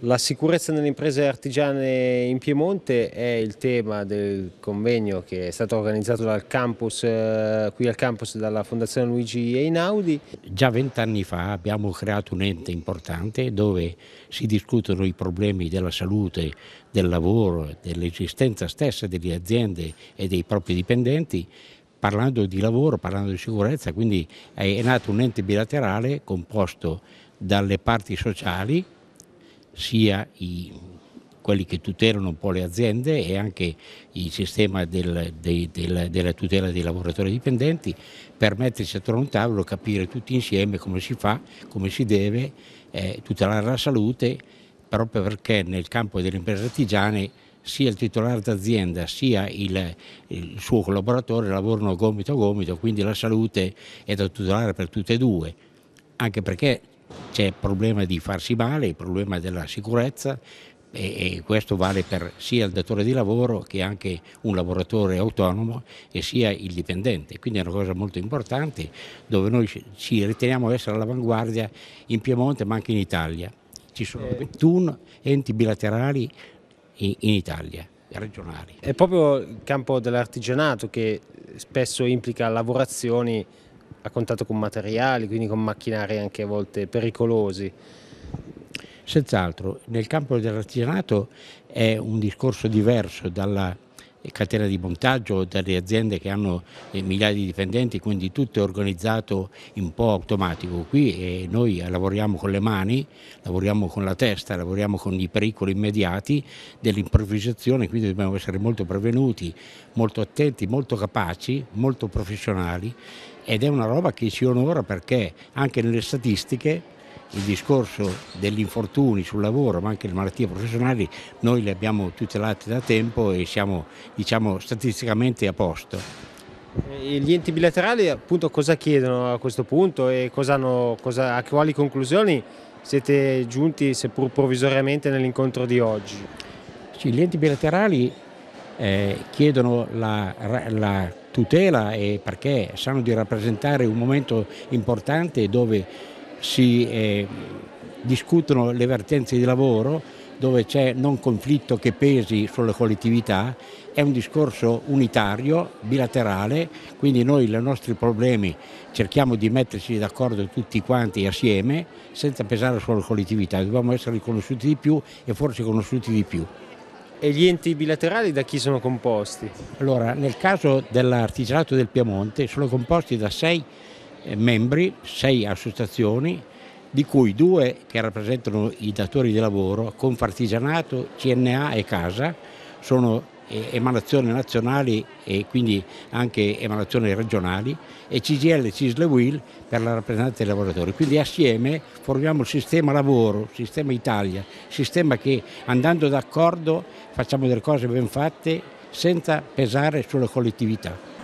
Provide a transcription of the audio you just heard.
La sicurezza nelle imprese artigiane in Piemonte è il tema del convegno che è stato organizzato dal campus, eh, qui al campus dalla Fondazione Luigi Einaudi. Già vent'anni fa abbiamo creato un ente importante dove si discutono i problemi della salute, del lavoro, dell'esistenza stessa delle aziende e dei propri dipendenti parlando di lavoro, parlando di sicurezza, quindi è nato un ente bilaterale composto dalle parti sociali sia i, quelli che tutelano un po' le aziende e anche il sistema del, de, de, della tutela dei lavoratori dipendenti per mettersi attorno a un tavolo, capire tutti insieme come si fa, come si deve eh, tutelare la salute, proprio perché nel campo delle imprese artigiane sia il titolare d'azienda sia il, il, suo collaboratore lavorano gomito a gomito, quindi la salute è da tutelare per tutte e due, anche perché c'è il problema di farsi male, il problema della sicurezza e, e, questo vale per sia il datore di lavoro che anche un lavoratore autonomo e sia il dipendente. Quindi è una cosa molto importante dove noi ci riteniamo essere all'avanguardia in Piemonte ma anche in Italia. Ci sono 21 eh. enti bilaterali in, in Italia. Regionali. È proprio il campo dell'artigianato che spesso implica lavorazioni a contatto con materiali, quindi con macchinari anche a volte pericolosi. Senz'altro, nel campo dell'artigianato è un discorso diverso dalla catena di montaggio, dalle aziende che hanno eh, migliaia di dipendenti, quindi tutto è organizzato in po' automatico qui eh, noi lavoriamo con le mani, lavoriamo con la testa, lavoriamo con i pericoli immediati dell'improvvisazione, quindi dobbiamo essere molto prevenuti, molto attenti, molto capaci, molto professionali ed è una roba che si onora perché anche nelle statistiche il discorso degli infortuni sul lavoro, ma anche le malattie professionali, noi le abbiamo tutelate da tempo e siamo diciamo, statisticamente a posto. E gli enti bilaterali appunto cosa chiedono a questo punto e cosa hanno, cosa, a quali conclusioni siete giunti, seppur provvisoriamente, nell'incontro di oggi? Sì, gli enti bilaterali eh, chiedono la, la tutela perché sanno di rappresentare un momento importante dove si eh, discutono le vertenze di lavoro dove c'è non conflitto che pesi sulle collettività, è un discorso unitario, bilaterale, quindi noi i nostri problemi cerchiamo di metterci d'accordo tutti quanti assieme senza pesare sulle collettività, dobbiamo essere riconosciuti di più e forse conosciuti di più. E gli enti bilaterali da chi sono composti? Allora, nel caso dell'artigianato del Piemonte sono composti da sei eh, membri, sei associazioni, di cui due che rappresentano i datori di lavoro, Confartigianato, CNA e Casa, sono eh, emanazioni nazionali e quindi anche emanazioni regionali e CGL e CISLEWIL per la rappresentanza dei lavoratori. Quindi assieme formiamo il sistema lavoro, sistema Italia, sistema che andando d'accordo facciamo delle cose ben fatte senza pesare sulla collettività.